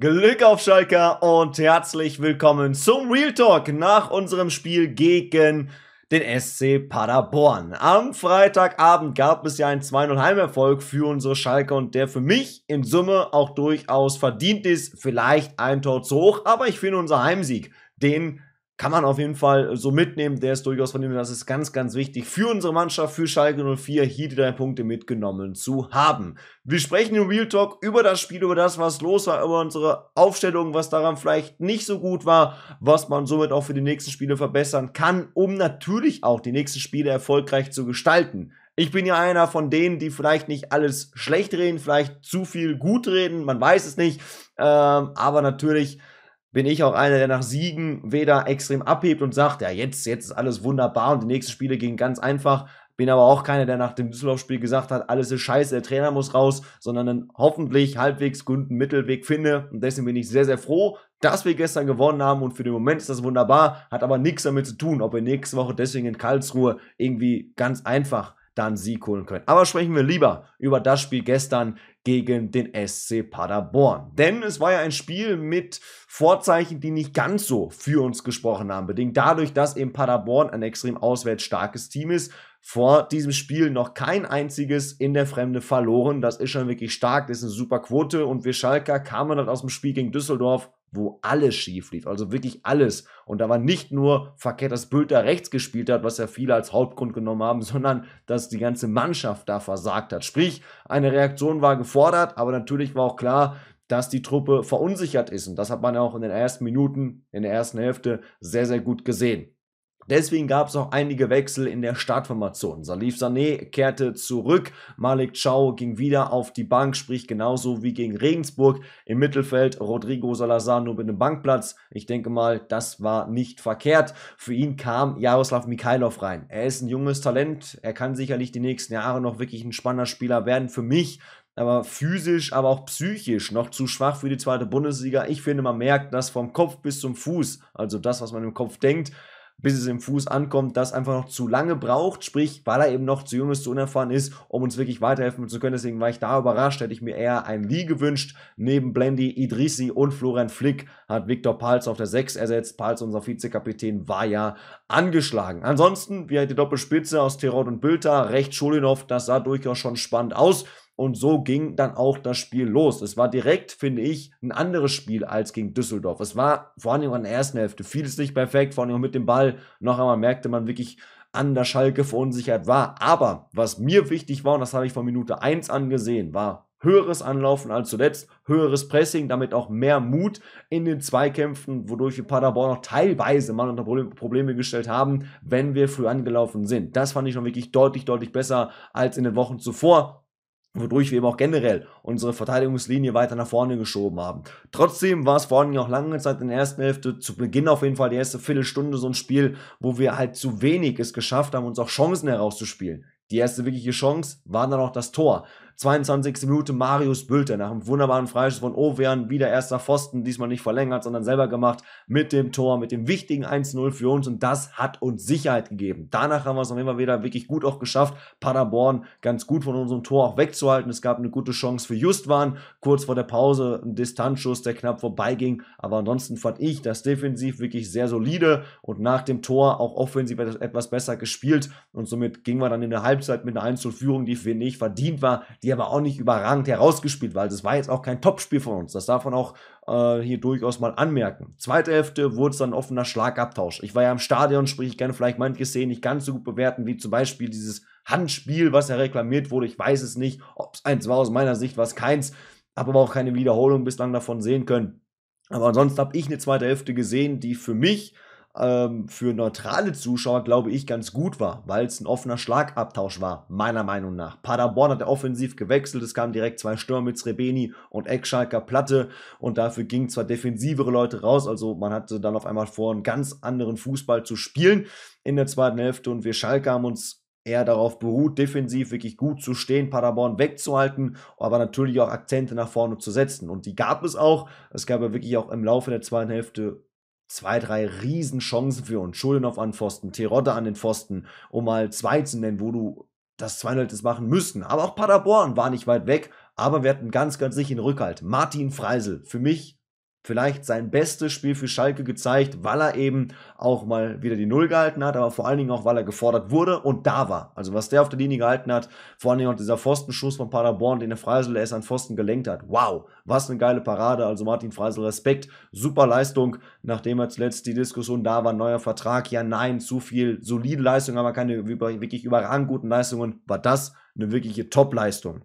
Glück auf Schalke und herzlich willkommen zum Real Talk nach unserem Spiel gegen den SC Paderborn. Am Freitagabend gab es ja einen 2-0 Heimerfolg für unsere Schalke und der für mich in Summe auch durchaus verdient ist. Vielleicht ein Tor zu hoch, aber ich finde unser Heimsieg, den kann man auf jeden Fall so mitnehmen. Der ist durchaus von ihm, das ist ganz, ganz wichtig für unsere Mannschaft, für Schalke 04, hier die drei Punkte mitgenommen zu haben. Wir sprechen im Real Talk über das Spiel, über das, was los war, über unsere Aufstellung, was daran vielleicht nicht so gut war, was man somit auch für die nächsten Spiele verbessern kann, um natürlich auch die nächsten Spiele erfolgreich zu gestalten. Ich bin ja einer von denen, die vielleicht nicht alles schlecht reden, vielleicht zu viel gut reden, man weiß es nicht, ähm, aber natürlich bin ich auch einer, der nach Siegen weder extrem abhebt und sagt, ja, jetzt, jetzt ist alles wunderbar und die nächsten Spiele gehen ganz einfach. Bin aber auch keiner, der nach dem Düsseldorf-Spiel gesagt hat, alles ist scheiße, der Trainer muss raus, sondern einen hoffentlich halbwegs guten Mittelweg finde. Und deswegen bin ich sehr, sehr froh, dass wir gestern gewonnen haben und für den Moment ist das wunderbar, hat aber nichts damit zu tun, ob wir nächste Woche deswegen in Karlsruhe irgendwie ganz einfach dann Sieg holen können. Aber sprechen wir lieber über das Spiel gestern gegen den SC Paderborn. Denn es war ja ein Spiel mit Vorzeichen, die nicht ganz so für uns gesprochen haben. Bedingt dadurch, dass eben Paderborn ein extrem auswärts starkes Team ist. Vor diesem Spiel noch kein einziges in der Fremde verloren. Das ist schon wirklich stark. Das ist eine super Quote. Und wir Schalker kamen dann aus dem Spiel gegen Düsseldorf wo alles schief lief, also wirklich alles. Und da war nicht nur verkehrt, dass Bülter rechts gespielt hat, was ja viele als Hauptgrund genommen haben, sondern dass die ganze Mannschaft da versagt hat. Sprich, eine Reaktion war gefordert, aber natürlich war auch klar, dass die Truppe verunsichert ist. Und das hat man ja auch in den ersten Minuten, in der ersten Hälfte sehr, sehr gut gesehen. Deswegen gab es auch einige Wechsel in der Startformation. Salif Sané kehrte zurück, Malik Chao ging wieder auf die Bank, sprich genauso wie gegen Regensburg. Im Mittelfeld Rodrigo Salazar nur mit dem Bankplatz. Ich denke mal, das war nicht verkehrt. Für ihn kam Jaroslav Mikhailov rein. Er ist ein junges Talent, er kann sicherlich die nächsten Jahre noch wirklich ein spannender Spieler werden. Für mich aber physisch, aber auch psychisch noch zu schwach für die zweite Bundesliga. Ich finde, man merkt das vom Kopf bis zum Fuß, also das, was man im Kopf denkt, bis es im Fuß ankommt, das einfach noch zu lange braucht, sprich, weil er eben noch zu jung ist, zu unerfahren ist, um uns wirklich weiterhelfen zu können. Deswegen war ich da überrascht, hätte ich mir eher ein Lee gewünscht. Neben Blendy, Idrissi und Florian Flick hat Viktor Palz auf der 6 ersetzt. Palz, unser Vizekapitän, war ja angeschlagen. Ansonsten, wie halt die Doppelspitze aus Terod und Bülter, rechts Schulinov, das sah durchaus schon spannend aus. Und so ging dann auch das Spiel los. Es war direkt, finde ich, ein anderes Spiel als gegen Düsseldorf. Es war vor allem in der ersten Hälfte vieles nicht perfekt, vor allem mit dem Ball. Noch einmal merkte man wirklich, an der Schalke verunsichert war. Aber was mir wichtig war, und das habe ich von Minute 1 angesehen, war höheres Anlaufen als zuletzt, höheres Pressing, damit auch mehr Mut in den Zweikämpfen, wodurch wir Paderborn noch teilweise mal unter Probleme gestellt haben, wenn wir früh angelaufen sind. Das fand ich schon wirklich deutlich, deutlich besser als in den Wochen zuvor wodurch wir eben auch generell unsere Verteidigungslinie weiter nach vorne geschoben haben. Trotzdem war es vor allem auch lange Zeit in der ersten Hälfte, zu Beginn auf jeden Fall die erste Viertelstunde so ein Spiel, wo wir halt zu wenig es geschafft haben, uns auch Chancen herauszuspielen. Die erste wirkliche Chance war dann auch das Tor. 22. Minute Marius Bülter nach einem wunderbaren Freischuss von Ovean, wieder erster Pfosten, diesmal nicht verlängert, sondern selber gemacht mit dem Tor, mit dem wichtigen 1-0 für uns und das hat uns Sicherheit gegeben. Danach haben wir es noch immer wieder wirklich gut auch geschafft, Paderborn ganz gut von unserem Tor auch wegzuhalten. Es gab eine gute Chance für Justwan, kurz vor der Pause ein Distanzschuss, der knapp vorbeiging, aber ansonsten fand ich das defensiv wirklich sehr solide und nach dem Tor auch offensiv etwas besser gespielt und somit gingen wir dann in der Halbzeit mit einer 1-0-Führung, die, finde ich, verdient war, die die aber auch nicht überragend herausgespielt, weil das war jetzt auch kein Topspiel von uns. Das darf man auch äh, hier durchaus mal anmerken. Zweite Hälfte wurde es dann offener Schlagabtausch. Ich war ja im Stadion, sprich, ich kann vielleicht manche Szenen nicht ganz so gut bewerten, wie zum Beispiel dieses Handspiel, was ja reklamiert wurde. Ich weiß es nicht, ob es eins war aus meiner Sicht, war es keins. Habe aber auch keine Wiederholung bislang davon sehen können. Aber ansonsten habe ich eine zweite Hälfte gesehen, die für mich ähm, für neutrale Zuschauer, glaube ich, ganz gut war, weil es ein offener Schlagabtausch war, meiner Meinung nach. Paderborn hat offensiv gewechselt, es kamen direkt zwei Stürmer mit Srebeni und Eckschalker Platte und dafür gingen zwar defensivere Leute raus, also man hatte dann auf einmal vor, einen ganz anderen Fußball zu spielen in der zweiten Hälfte und wir Schalke haben uns eher darauf beruht, defensiv wirklich gut zu stehen, Paderborn wegzuhalten, aber natürlich auch Akzente nach vorne zu setzen. Und die gab es auch. Es gab ja wirklich auch im Laufe der zweiten Hälfte zwei, drei Riesenchancen für uns. Schuldenhoff an Pfosten, Terodde an den Pfosten, um mal zwei zu nennen, wo du das 2 hättest machen müssten. Aber auch Paderborn war nicht weit weg, aber wir hatten ganz, ganz sicheren Rückhalt. Martin Freisel, für mich vielleicht sein bestes Spiel für Schalke gezeigt, weil er eben auch mal wieder die Null gehalten hat, aber vor allen Dingen auch, weil er gefordert wurde und da war. Also was der auf der Linie gehalten hat, vor allen Dingen auch dieser Pfostenschuss von Paderborn, den der Freisel erst an Pfosten gelenkt hat. Wow, was eine geile Parade. Also Martin Freisel, Respekt, super Leistung, nachdem er zuletzt die Diskussion da war, neuer Vertrag, ja nein, zu viel, solide Leistung, aber keine wirklich überragend guten Leistungen, war das eine wirkliche Top-Leistung.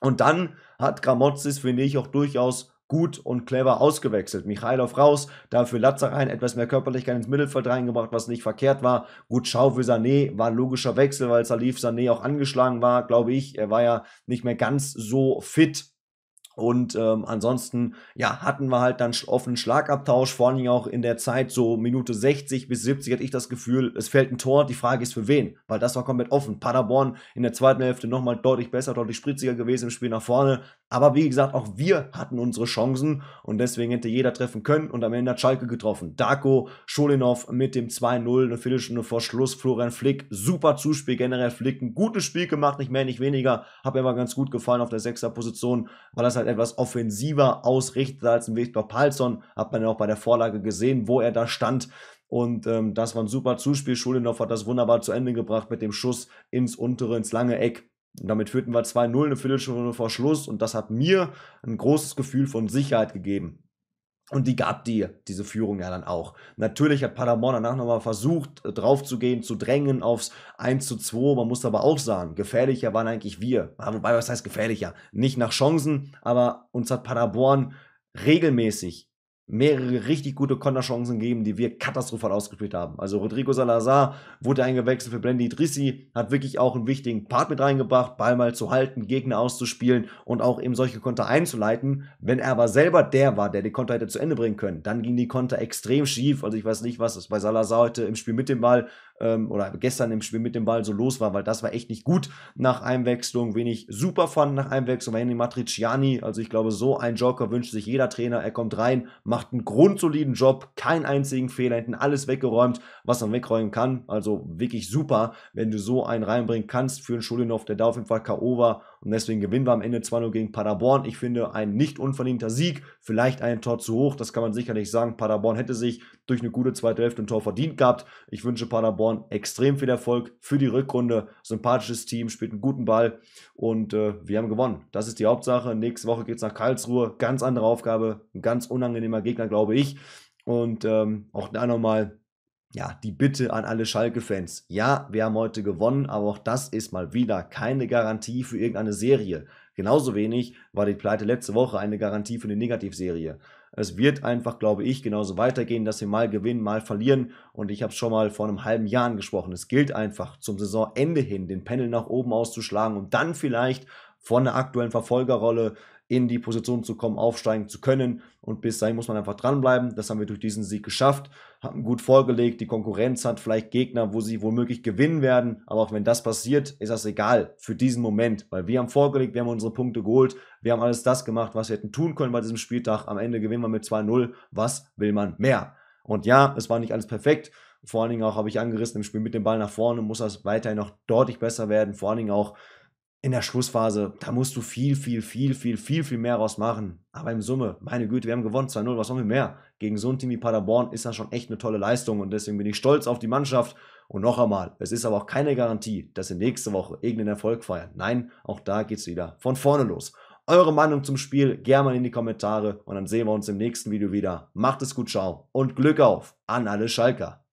Und dann hat Gramozis, finde ich, auch durchaus gut und clever ausgewechselt. Michailov raus, dafür Lazarein etwas mehr Körperlichkeit ins Mittelfeld reingebracht, was nicht verkehrt war. Gut, Schau für Sané war ein logischer Wechsel, weil Salif Sané auch angeschlagen war, glaube ich. Er war ja nicht mehr ganz so fit und ähm, ansonsten, ja, hatten wir halt dann offenen Schlagabtausch, vor allem auch in der Zeit so Minute 60 bis 70 hatte ich das Gefühl, es fällt ein Tor, die Frage ist für wen, weil das war komplett offen. Paderborn in der zweiten Hälfte nochmal deutlich besser, deutlich spritziger gewesen im Spiel nach vorne. Aber wie gesagt, auch wir hatten unsere Chancen und deswegen hätte jeder treffen können und am Ende hat Schalke getroffen. Darko Scholinov mit dem 2-0, eine Viertelstunde vor Schluss, Florian Flick, super Zuspiel, generell Flick, ein gutes Spiel gemacht, nicht mehr, nicht weniger, hat mir aber ganz gut gefallen auf der sechster Position, weil das halt halt etwas offensiver ausrichtet als ein Viktor Palsson. Hat man ja auch bei der Vorlage gesehen, wo er da stand. Und ähm, das war ein super Zuspiel. Schulendorf hat das wunderbar zu Ende gebracht mit dem Schuss ins untere, ins lange Eck. Und damit führten wir 2-0 eine Viertelstunde vor Schluss und das hat mir ein großes Gefühl von Sicherheit gegeben. Und die gab die, diese Führung ja dann auch. Natürlich hat Paderborn danach nochmal versucht, äh, draufzugehen, zu drängen aufs 1 zu 2. Man muss aber auch sagen, gefährlicher waren eigentlich wir. Ah, wobei, was heißt gefährlicher? Nicht nach Chancen, aber uns hat Paderborn regelmäßig mehrere richtig gute Konterchancen gegeben, die wir katastrophal ausgespielt haben. Also Rodrigo Salazar wurde eingewechselt für Blendi Drissi, hat wirklich auch einen wichtigen Part mit reingebracht, Ball mal zu halten, Gegner auszuspielen und auch eben solche Konter einzuleiten. Wenn er aber selber der war, der die Konter hätte zu Ende bringen können, dann ging die Konter extrem schief. Also ich weiß nicht, was es bei Salazar heute im Spiel mit dem Ball ähm, oder gestern im Spiel mit dem Ball so los war, weil das war echt nicht gut nach Einwechslung. Wenig super fand nach Einwechslung war Henry Matriciani. Also ich glaube, so ein Joker wünscht sich jeder Trainer. Er kommt rein, macht einen grundsoliden Job, keinen einzigen Fehler, hinten alles weggeräumt, was man wegräumen kann. Also wirklich super, wenn du so einen reinbringen kannst für einen Schulinov, der da auf jeden Fall K.O. war und deswegen gewinnen wir am Ende 2-0 gegen Paderborn. Ich finde, ein nicht unverdienter Sieg, vielleicht ein Tor zu hoch, das kann man sicherlich sagen. Paderborn hätte sich durch eine gute zweite Hälfte ein Tor verdient gehabt. Ich wünsche Paderborn extrem viel Erfolg für die Rückrunde. Sympathisches Team, spielt einen guten Ball und äh, wir haben gewonnen. Das ist die Hauptsache. Nächste Woche geht es nach Karlsruhe. Ganz andere Aufgabe, ein ganz unangenehmer Gegner, glaube ich. Und ähm, auch da nochmal ja, die Bitte an alle Schalke-Fans. Ja, wir haben heute gewonnen, aber auch das ist mal wieder keine Garantie für irgendeine Serie. Genauso wenig war die Pleite letzte Woche eine Garantie für eine Negativserie. Es wird einfach, glaube ich, genauso weitergehen, dass wir mal gewinnen, mal verlieren. Und ich habe es schon mal vor einem halben Jahr gesprochen. Es gilt einfach, zum Saisonende hin den Panel nach oben auszuschlagen und dann vielleicht von der aktuellen Verfolgerrolle in die Position zu kommen, aufsteigen zu können. Und bis dahin muss man einfach dranbleiben. Das haben wir durch diesen Sieg geschafft, haben gut vorgelegt. Die Konkurrenz hat vielleicht Gegner, wo sie womöglich gewinnen werden. Aber auch wenn das passiert, ist das egal für diesen Moment, weil wir haben vorgelegt, wir haben unsere Punkte geholt, wir haben alles das gemacht, was wir hätten tun können bei diesem Spieltag. Am Ende gewinnen wir mit 2-0. Was will man mehr? Und ja, es war nicht alles perfekt. Vor allen Dingen auch habe ich angerissen im Spiel mit dem Ball nach vorne, muss das weiterhin noch deutlich besser werden. Vor allen Dingen auch in der Schlussphase, da musst du viel, viel, viel, viel, viel, viel mehr rausmachen. Aber im Summe, meine Güte, wir haben gewonnen 2-0, was wollen wir mehr? Gegen so ein Team wie Paderborn ist das schon echt eine tolle Leistung und deswegen bin ich stolz auf die Mannschaft. Und noch einmal, es ist aber auch keine Garantie, dass wir nächste Woche irgendeinen Erfolg feiern. Nein, auch da geht es wieder von vorne los. Eure Meinung zum Spiel gerne mal in die Kommentare und dann sehen wir uns im nächsten Video wieder. Macht es gut, ciao und Glück auf an alle Schalker.